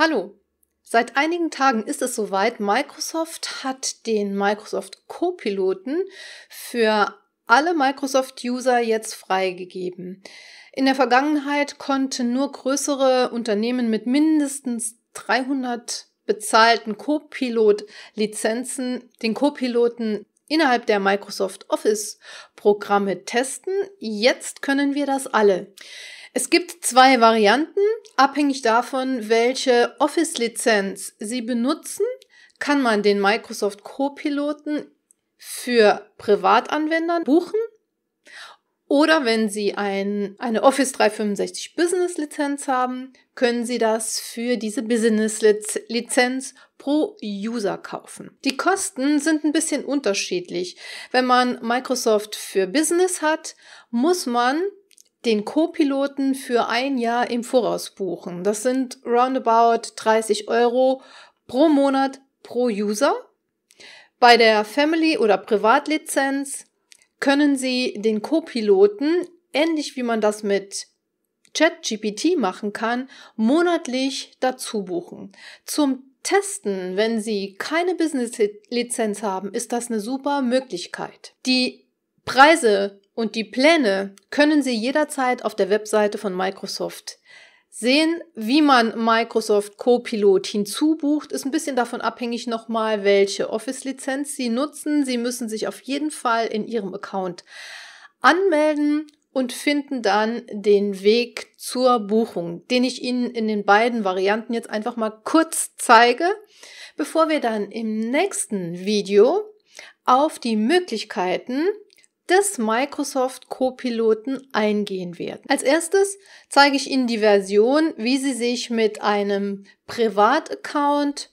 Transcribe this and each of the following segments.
Hallo. Seit einigen Tagen ist es soweit. Microsoft hat den Microsoft Copiloten für alle Microsoft-User jetzt freigegeben. In der Vergangenheit konnten nur größere Unternehmen mit mindestens 300 bezahlten Copilot-Lizenzen den Copiloten innerhalb der Microsoft Office-Programme testen. Jetzt können wir das alle. Es gibt zwei Varianten. Abhängig davon, welche Office-Lizenz Sie benutzen, kann man den Microsoft Co-Piloten für Privatanwender buchen. Oder wenn Sie ein, eine Office 365 Business Lizenz haben, können Sie das für diese Business Lizenz pro User kaufen. Die Kosten sind ein bisschen unterschiedlich. Wenn man Microsoft für Business hat, muss man den Co-Piloten für ein Jahr im Voraus buchen. Das sind roundabout 30 Euro pro Monat pro User. Bei der Family- oder Privatlizenz können Sie den Co-Piloten, ähnlich wie man das mit ChatGPT machen kann, monatlich dazu buchen. Zum Testen, wenn Sie keine Business-Lizenz haben, ist das eine super Möglichkeit. Die Preise und die Pläne können Sie jederzeit auf der Webseite von Microsoft sehen. Wie man Microsoft Copilot hinzubucht, ist ein bisschen davon abhängig nochmal, welche Office-Lizenz Sie nutzen. Sie müssen sich auf jeden Fall in Ihrem Account anmelden und finden dann den Weg zur Buchung, den ich Ihnen in den beiden Varianten jetzt einfach mal kurz zeige, bevor wir dann im nächsten Video auf die Möglichkeiten des Microsoft Copiloten eingehen werden. Als erstes zeige ich Ihnen die Version, wie Sie sich mit einem Privataccount,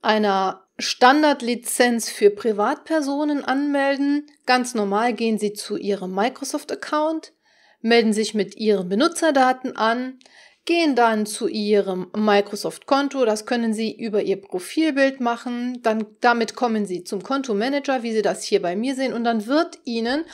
einer Standardlizenz für Privatpersonen anmelden. Ganz normal gehen Sie zu Ihrem Microsoft-Account, melden sich mit Ihren Benutzerdaten an, gehen dann zu Ihrem Microsoft-Konto. Das können Sie über Ihr Profilbild machen. Dann, damit kommen Sie zum Kontomanager, wie Sie das hier bei mir sehen. Und dann wird Ihnen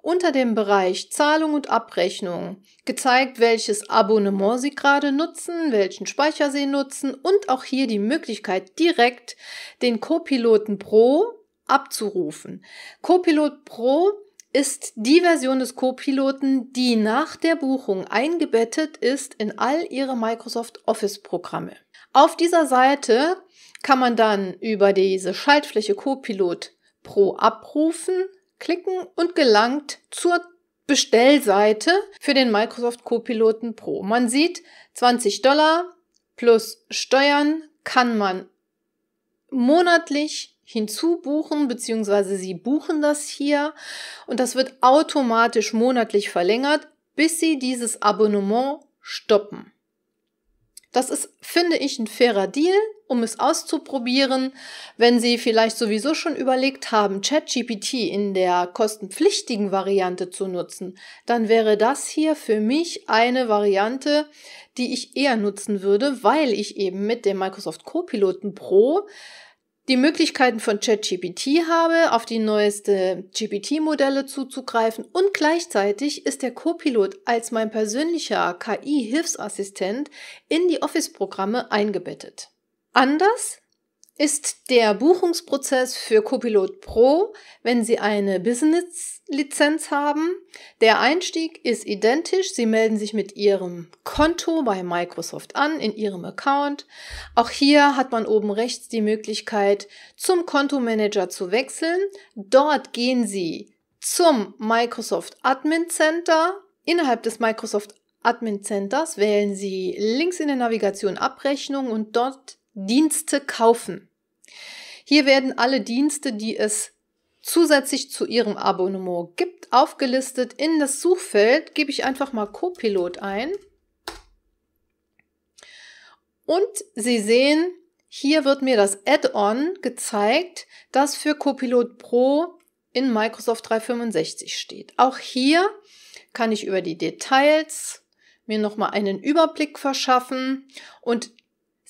unter dem Bereich Zahlung und Abrechnung gezeigt, welches Abonnement Sie gerade nutzen, welchen Speicher Sie nutzen und auch hier die Möglichkeit, direkt den Copiloten Pro abzurufen. Copilot Pro ist die Version des Co-Piloten, die nach der Buchung eingebettet ist in all ihre Microsoft Office-Programme. Auf dieser Seite kann man dann über diese Schaltfläche Co-Pilot Pro abrufen, klicken und gelangt zur Bestellseite für den Microsoft Co-Piloten Pro. Man sieht, 20 Dollar plus Steuern kann man monatlich hinzubuchen, beziehungsweise Sie buchen das hier und das wird automatisch monatlich verlängert, bis Sie dieses Abonnement stoppen. Das ist, finde ich, ein fairer Deal, um es auszuprobieren. Wenn Sie vielleicht sowieso schon überlegt haben, ChatGPT in der kostenpflichtigen Variante zu nutzen, dann wäre das hier für mich eine Variante, die ich eher nutzen würde, weil ich eben mit dem Microsoft Copilot Pro die Möglichkeiten von ChatGPT habe, auf die neueste GPT-Modelle zuzugreifen und gleichzeitig ist der Copilot als mein persönlicher KI-Hilfsassistent in die Office-Programme eingebettet. Anders ist der Buchungsprozess für Copilot Pro, wenn Sie eine Business-Lizenz haben. Der Einstieg ist identisch. Sie melden sich mit Ihrem Konto bei Microsoft an, in Ihrem Account. Auch hier hat man oben rechts die Möglichkeit, zum Kontomanager zu wechseln. Dort gehen Sie zum Microsoft Admin Center. Innerhalb des Microsoft Admin Centers wählen Sie links in der Navigation Abrechnung und dort Dienste kaufen. Hier werden alle Dienste, die es zusätzlich zu Ihrem Abonnement gibt, aufgelistet. In das Suchfeld gebe ich einfach mal Copilot ein. Und Sie sehen, hier wird mir das Add-on gezeigt, das für Copilot Pro in Microsoft 365 steht. Auch hier kann ich über die Details mir nochmal einen Überblick verschaffen und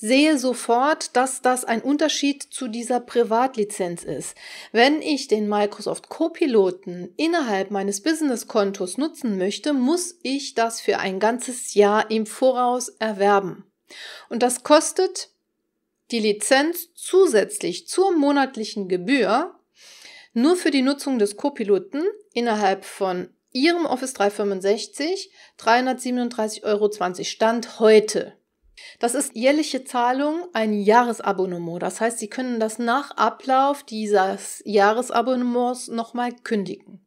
sehe sofort, dass das ein Unterschied zu dieser Privatlizenz ist. Wenn ich den Microsoft Copiloten innerhalb meines Business-Kontos nutzen möchte, muss ich das für ein ganzes Jahr im Voraus erwerben. Und das kostet die Lizenz zusätzlich zur monatlichen Gebühr nur für die Nutzung des Copiloten innerhalb von Ihrem Office 365 337,20 Euro Stand heute. Das ist jährliche Zahlung, ein Jahresabonnement. Das heißt, Sie können das nach Ablauf dieses Jahresabonnements nochmal kündigen.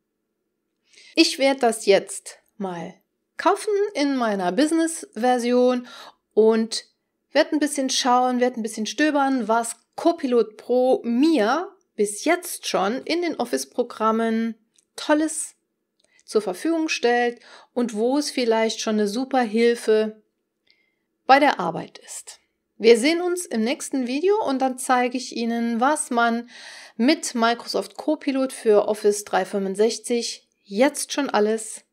Ich werde das jetzt mal kaufen in meiner Business-Version und werde ein bisschen schauen, werde ein bisschen stöbern, was Copilot Pro mir bis jetzt schon in den Office-Programmen Tolles zur Verfügung stellt und wo es vielleicht schon eine super Hilfe bei der Arbeit ist. Wir sehen uns im nächsten Video und dann zeige ich Ihnen, was man mit Microsoft Copilot für Office 365 jetzt schon alles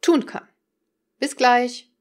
tun kann. Bis gleich!